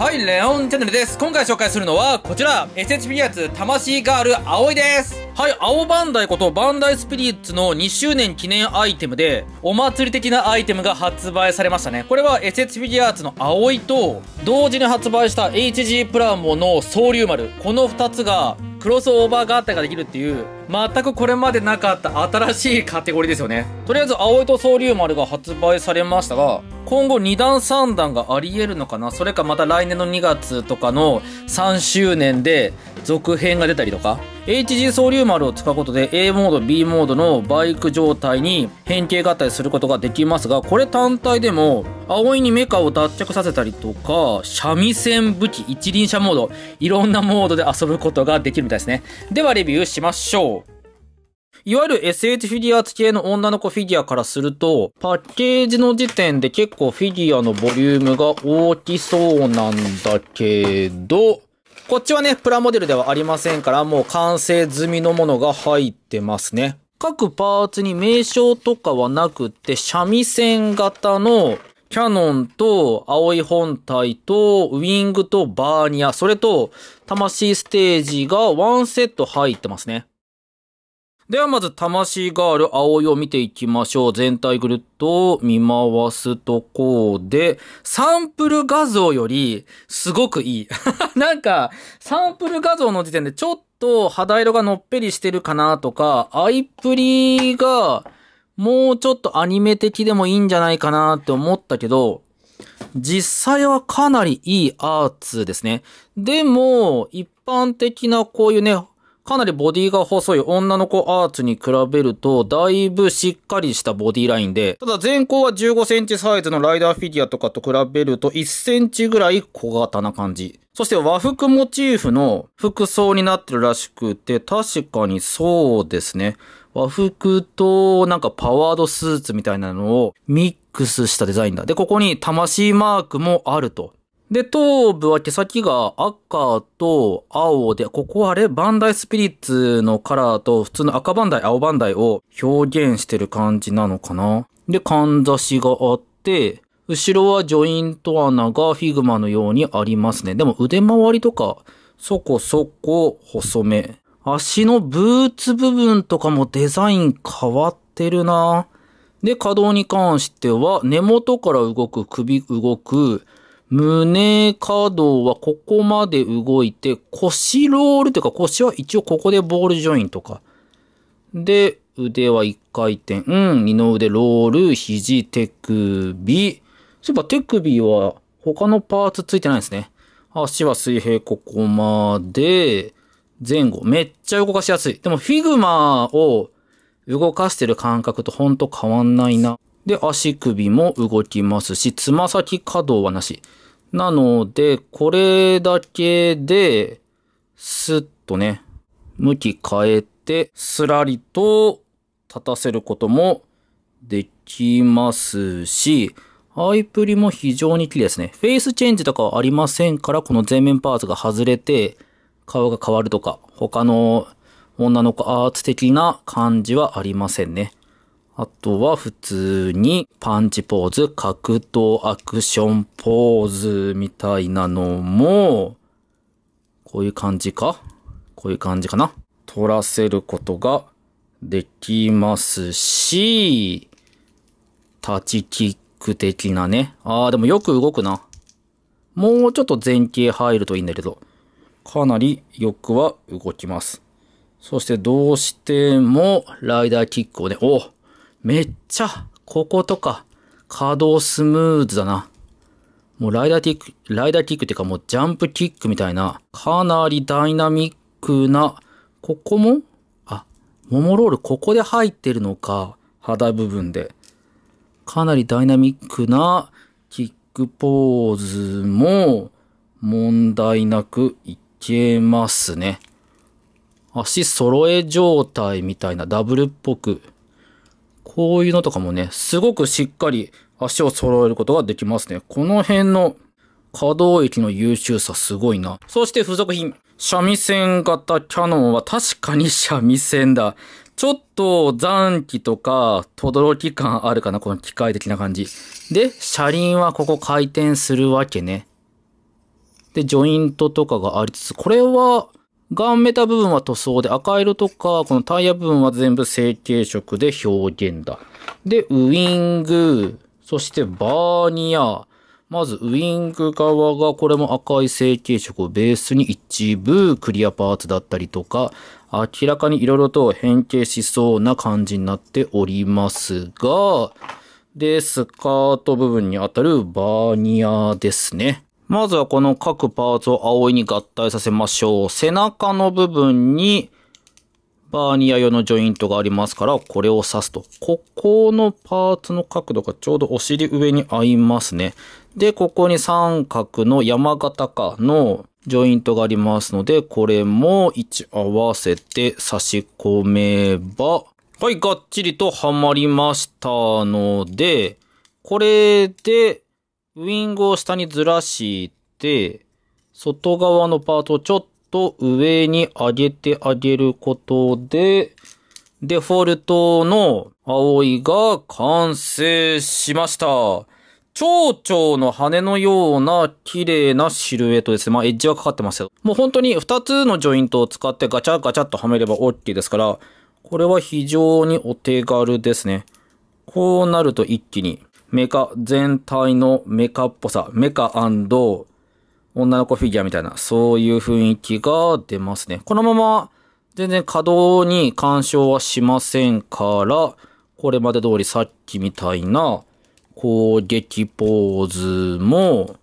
はい、レオンチャンネルです。今回紹介するのは、こちら、SHP やつ、魂ガール、葵です。はい、青バンダイことバンダイスピリッツの2周年記念アイテムで、お祭り的なアイテムが発売されましたね。これは SH フィギュアーツの葵と、同時に発売した HG プラモの総竜丸。この2つが、クロスオーバー合体ができるっていう、全くこれまでなかった新しいカテゴリーですよね。とりあえず、青いと総竜丸が発売されましたが、今後2段3段があり得るのかなそれかまた来年の2月とかの3周年で続編が出たりとか HG 総竜丸を使うことで A モード B モードのバイク状態に変形合体することができますがこれ単体でも葵にメカを脱着させたりとか三味線武器一輪車モードいろんなモードで遊ぶことができるみたいですねではレビューしましょういわゆる SH フィギュア系の女の子フィギュアからすると、パッケージの時点で結構フィギュアのボリュームが大きそうなんだけど、こっちはね、プラモデルではありませんから、もう完成済みのものが入ってますね。各パーツに名称とかはなくって、三味線型のキャノンと青い本体とウィングとバーニア、それと魂ステージが1セット入ってますね。ではまず、魂ガール、葵を見ていきましょう。全体ぐるっと見回すとこで、サンプル画像より、すごくいい。なんか、サンプル画像の時点でちょっと肌色がのっぺりしてるかなとか、アイプリが、もうちょっとアニメ的でもいいんじゃないかなって思ったけど、実際はかなりいいアーツですね。でも、一般的なこういうね、かなりボディが細い女の子アーツに比べると、だいぶしっかりしたボディラインで、ただ前高は15センチサイズのライダーフィギュアとかと比べると1センチぐらい小型な感じ。そして和服モチーフの服装になってるらしくて、確かにそうですね。和服となんかパワードスーツみたいなのをミックスしたデザインだ。で、ここに魂マークもあると。で、頭部は毛先が赤と青で、ここあれバンダイスピリッツのカラーと普通の赤バンダイ、青バンダイを表現してる感じなのかな。で、かんざしがあって、後ろはジョイント穴がフィグマのようにありますね。でも腕周りとか、そこそこ細め。足のブーツ部分とかもデザイン変わってるな。で、可動に関しては、根元から動く、首動く、胸可動はここまで動いて、腰ロールというか腰は一応ここでボールジョインとか。で、腕は1回転、うん、二の腕ロール、肘、手首。そういえば手首は他のパーツついてないですね。足は水平ここまで、前後。めっちゃ動かしやすい。でもフィグマを動かしてる感覚とほんと変わんないな。で、足首も動きますし、つま先可動はなし。なので、これだけで、スッとね、向き変えて、すらりと立たせることもできますし、アイプリも非常に綺麗ですね。フェイスチェンジとかはありませんから、この前面パーツが外れて、顔が変わるとか、他の女の子アーツ的な感じはありませんね。あとは普通にパンチポーズ、格闘アクションポーズみたいなのも、こういう感じかこういう感じかな取らせることができますし、立ちキック的なね。あーでもよく動くな。もうちょっと前傾入るといいんだけど、かなりよくは動きます。そしてどうしてもライダーキックをね、おめっちゃ、こことか、稼働スムーズだな。もうライダーキック、ライダーキックっていうかもうジャンプキックみたいな、かなりダイナミックな、ここもあ、モモロールここで入ってるのか、肌部分で。かなりダイナミックなキックポーズも問題なくいけますね。足揃え状態みたいなダブルっぽくこういうのとかもね、すごくしっかり足を揃えることができますね。この辺の可動域の優秀さすごいな。そして付属品。三味線型キャノンは確かに三味線だ。ちょっと残機とか、轟き感あるかな、この機械的な感じ。で、車輪はここ回転するわけね。で、ジョイントとかがありつつ、これは、ガンメタ部分は塗装で赤色とか、このタイヤ部分は全部成型色で表現だ。で、ウイング、そしてバーニア。まずウイング側がこれも赤い成型色をベースに一部クリアパーツだったりとか、明らかに色々と変形しそうな感じになっておりますが、で、スカート部分にあたるバーニアですね。まずはこの各パーツを青いに合体させましょう。背中の部分にバーニア用のジョイントがありますから、これを刺すと。ここのパーツの角度がちょうどお尻上に合いますね。で、ここに三角の山形かのジョイントがありますので、これも位置合わせて差し込めば、はい、がっちりとはまりましたので、これでウィングを下にずらして、外側のパートをちょっと上に上げてあげることで、デフォルトの青いが完成しました。蝶々の羽のような綺麗なシルエットですね。まあ、エッジはかかってますけど。もう本当に2つのジョイントを使ってガチャガチャっとはめれば OK ですから、これは非常にお手軽ですね。こうなると一気にメカ全体のメカっぽさ、メカ女の子フィギュアみたいな、そういう雰囲気が出ますね。このまま全然稼働に干渉はしませんから、これまで通りさっきみたいな攻撃ポーズも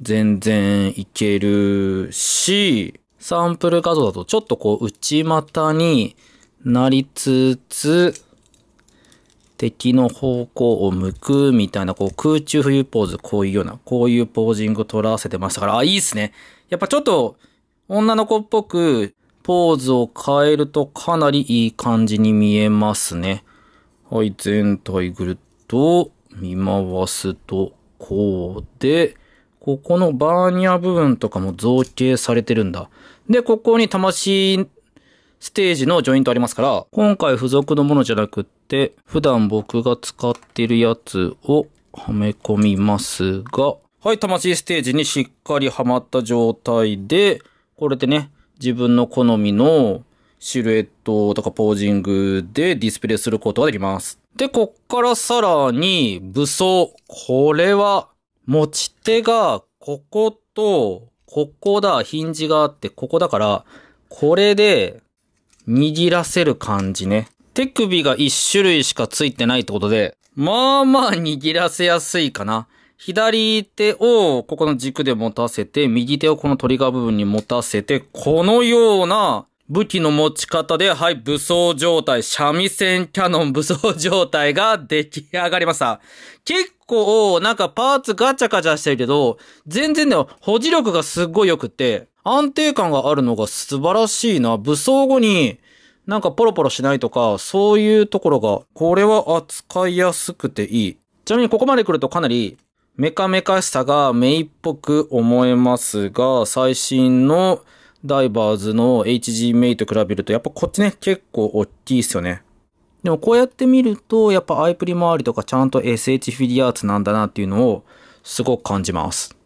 全然いけるし、サンプル画像だとちょっとこう内股になりつつ、敵の方向を向くみたいな、こう空中浮遊ポーズ、こういうような、こういうポージングを取らせてましたから、あ、いいっすね。やっぱちょっと、女の子っぽく、ポーズを変えるとかなりいい感じに見えますね。はい、全体ぐるっと見回すと、こうで、ここのバーニア部分とかも造形されてるんだ。で、ここに魂ステージのジョイントありますから、今回付属のものじゃなくって、普段僕が使ってるやつをはめ込みますが、はい、魂ステージにしっかりはまった状態で、これでね、自分の好みのシルエットとかポージングでディスプレイすることができます。で、こっからさらに武装。これは持ち手がこことここだ、ヒンジがあってここだから、これで握らせる感じね。手首が1種類しかついてないってことで、まあまあ握らせやすいかな。左手をここの軸で持たせて、右手をこのトリガー部分に持たせて、このような武器の持ち方で、はい、武装状態、三味線キャノン武装状態が出来上がりました。結構、なんかパーツガチャガチャしてるけど、全然でも保持力がすっごい良くって、安定感があるのが素晴らしいな。武装後になんかポロポロしないとか、そういうところが、これは扱いやすくていい。ちなみにここまで来るとかなりメカメカしさがメイっぽく思えますが、最新のダイバーズの HG メイと比べると、やっぱこっちね、結構大きいっすよね。でもこうやって見ると、やっぱアイプリ周りとかちゃんと SH フィギュアーツなんだなっていうのをすごく感じます。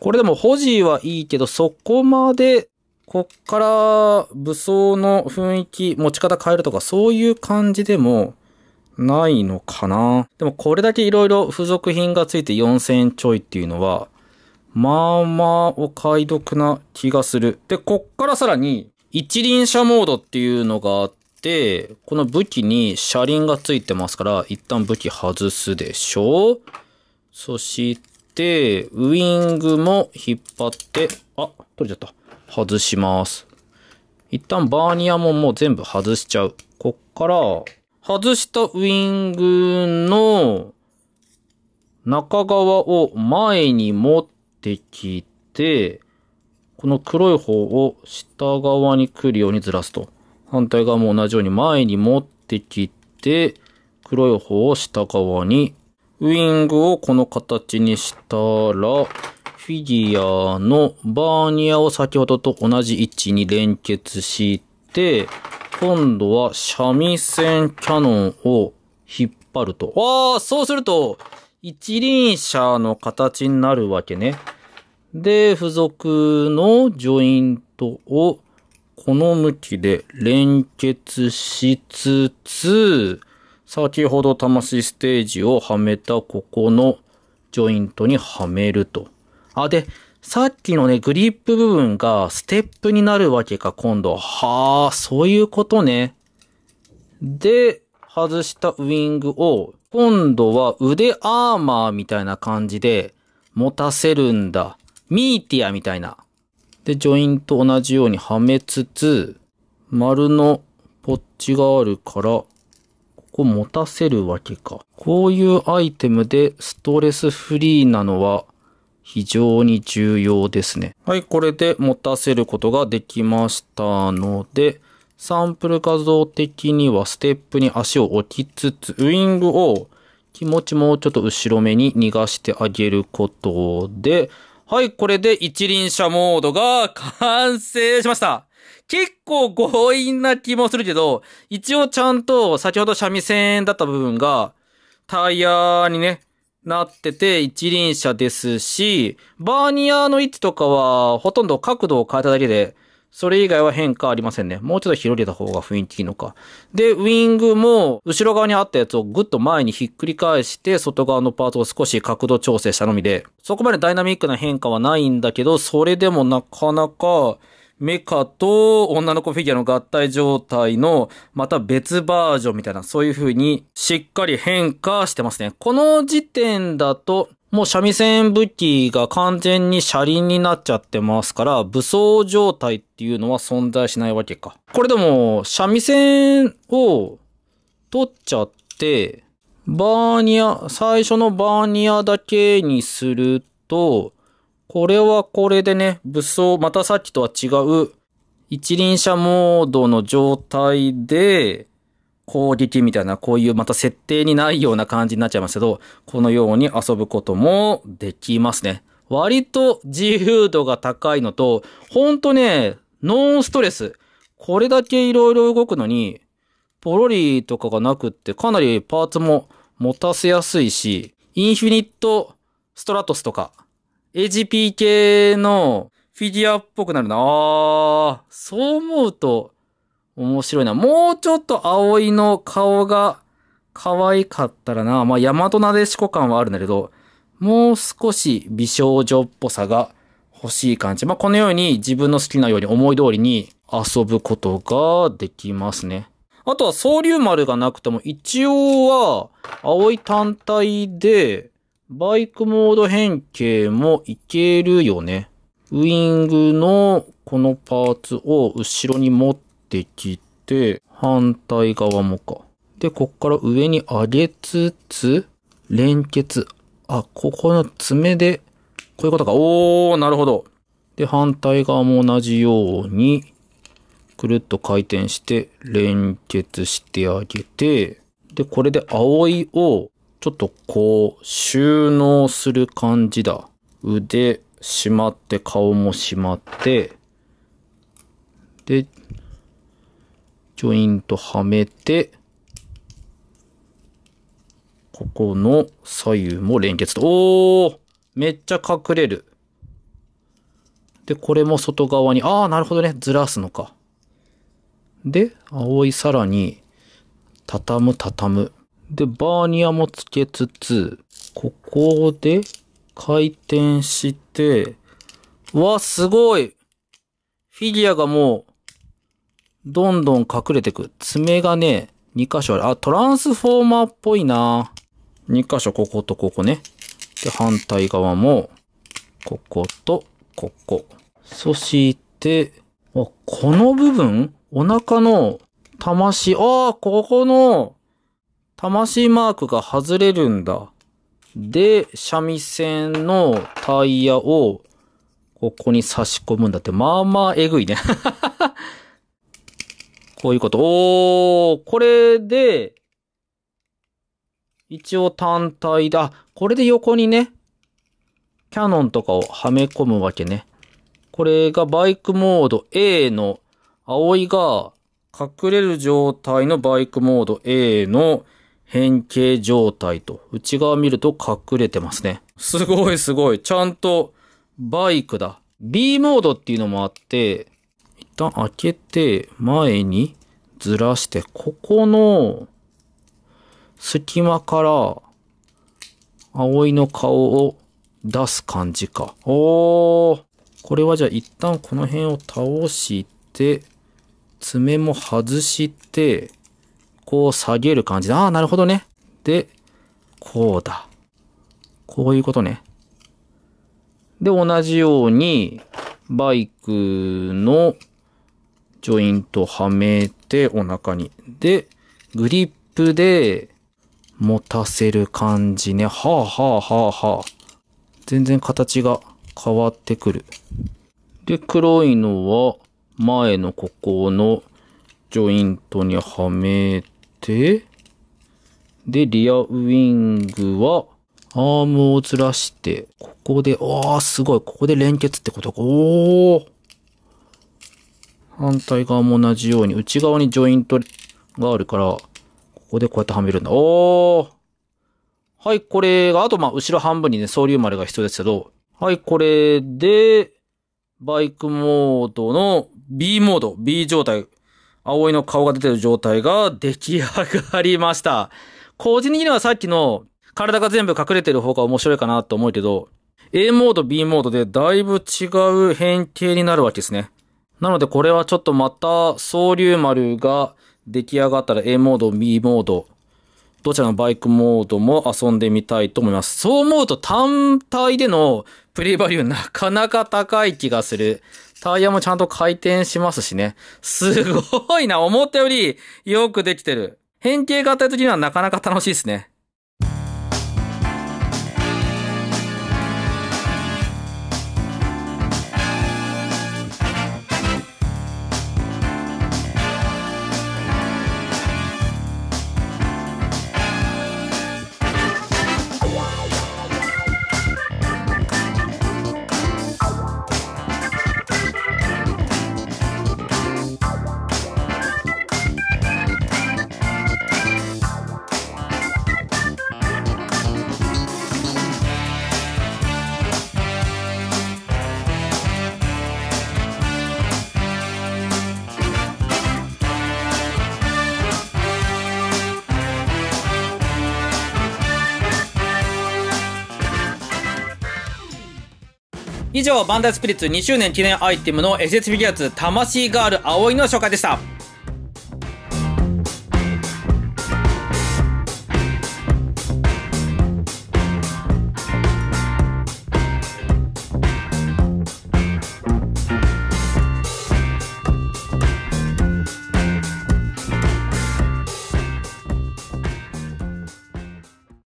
これでも保持はいいけど、そこまで、こっから武装の雰囲気、持ち方変えるとか、そういう感じでもないのかな。でもこれだけ色々付属品がついて4000円ちょいっていうのは、まあまあお買い得な気がする。で、こっからさらに、一輪車モードっていうのがあって、この武器に車輪がついてますから、一旦武器外すでしょそして、て、ウィングも引っ張って、あ、取れちゃった。外します。一旦バーニアももう全部外しちゃう。こっから、外したウィングの中側を前に持ってきて、この黒い方を下側に来るようにずらすと。反対側も同じように前に持ってきて、黒い方を下側にウィングをこの形にしたら、フィギュアのバーニアを先ほどと同じ位置に連結して、今度は三味線キャノンを引っ張ると。わあ、そうすると、一輪車の形になるわけね。で、付属のジョイントをこの向きで連結しつつ、先ほど魂ステージをはめたここのジョイントにはめると。あ、で、さっきのね、グリップ部分がステップになるわけか、今度。はあ、そういうことね。で、外したウィングを、今度は腕アーマーみたいな感じで持たせるんだ。ミーティアみたいな。で、ジョイント同じようにはめつつ、丸のポッチがあるから、を持たせるわけか。こういうアイテムでストレスフリーなのは非常に重要ですね。はい、これで持たせることができましたので、サンプル画像的にはステップに足を置きつつ、ウィングを気持ちもうちょっと後ろめに逃がしてあげることで、はい、これで一輪車モードが完成しました結構強引な気もするけど、一応ちゃんと先ほど三味線だった部分がタイヤにね、なってて一輪車ですし、バーニアの位置とかはほとんど角度を変えただけで、それ以外は変化ありませんね。もうちょっと広げた方が雰囲気いいのか。で、ウィングも後ろ側にあったやつをぐっと前にひっくり返して外側のパーツを少し角度調整したのみで、そこまでダイナミックな変化はないんだけど、それでもなかなかメカと女の子フィギュアの合体状態の、また別バージョンみたいな、そういう風にしっかり変化してますね。この時点だと、もう三味線武器が完全に車輪になっちゃってますから、武装状態っていうのは存在しないわけか。これでも、三味線を取っちゃって、バーニア、最初のバーニアだけにすると、これはこれでね、武装、またさっきとは違う、一輪車モードの状態で、攻撃みたいな、こういうまた設定にないような感じになっちゃいますけど、このように遊ぶこともできますね。割と自由度が高いのと、ほんとね、ノンストレス。これだけ色々動くのに、ポロリとかがなくって、かなりパーツも持たせやすいし、インフィニットストラトスとか、AGP 系のフィギュアっぽくなるな。ああ、そう思うと面白いな。もうちょっと葵の顔が可愛かったらな。まあ、大和なでしこ感はあるんだけど、もう少し美少女っぽさが欲しい感じ。まあ、このように自分の好きなように思い通りに遊ぶことができますね。あとは総竜丸がなくても一応は葵単体でバイクモード変形もいけるよね。ウイングのこのパーツを後ろに持ってきて、反対側もか。で、こっから上に上げつつ、連結。あ、ここの爪で、こういうことか。おー、なるほど。で、反対側も同じように、くるっと回転して、連結してあげて、で、これで葵をちょっとこう、収納する感じだ。腕、しまって、顔もしまって、で、ジョイントはめて、ここの左右も連結と。おーめっちゃ隠れる。で、これも外側に、ああ、なるほどね。ずらすのか。で、青いさらに、畳む畳む。で、バーニアもつけつつ、ここで回転して、わ、すごいフィギュアがもう、どんどん隠れてく。爪がね、2箇所ある。あ、トランスフォーマーっぽいな。2箇所、こことここね。で、反対側も、ここと、ここ。そして、あ、この部分お腹の、魂、ああ、ここの、魂マークが外れるんだ。で、三味線のタイヤを、ここに差し込むんだって、まあまあえぐいね こういうこと。おー、これで、一応単体だ。これで横にね、キャノンとかをはめ込むわけね。これがバイクモード A の、葵が隠れる状態のバイクモード A の、変形状態と、内側見ると隠れてますね。すごいすごい。ちゃんとバイクだ。B モードっていうのもあって、一旦開けて、前にずらして、ここの隙間から葵の顔を出す感じか。おー。これはじゃあ一旦この辺を倒して、爪も外して、こう下げる感じで、ああ、なるほどね。で、こうだ。こういうことね。で、同じように、バイクのジョイントはめてお腹に。で、グリップで持たせる感じね。はあはあはあはあ。全然形が変わってくる。で、黒いのは前のここのジョイントにはめて、で、リアウィングは、アームをずらして、ここで、おー、すごい。ここで連結ってことか。おー。反対側も同じように、内側にジョイントがあるから、ここでこうやってはめるんだ。おー。はい、これが、あと、ま、後ろ半分にね、送流丸が必要ですけど、はい、これで、バイクモードの B モード、B 状態。葵の顔が出てる状態が出来上がりました。個人的にはさっきの体が全部隠れてる方が面白いかなと思うけど、A モード、B モードでだいぶ違う変形になるわけですね。なのでこれはちょっとまた、総流丸が出来上がったら A モード、B モード、どちらのバイクモードも遊んでみたいと思います。そう思うと単体でのプレイバリューなかなか高い気がする。タイヤもちゃんと回転しますしね。すごいな。思ったよりよくできてる。変形型的にはなかなか楽しいですね。以上、バンダイスピリッツ2周年記念アイテムの SS フィギュアツ魂ガール葵の紹介でした。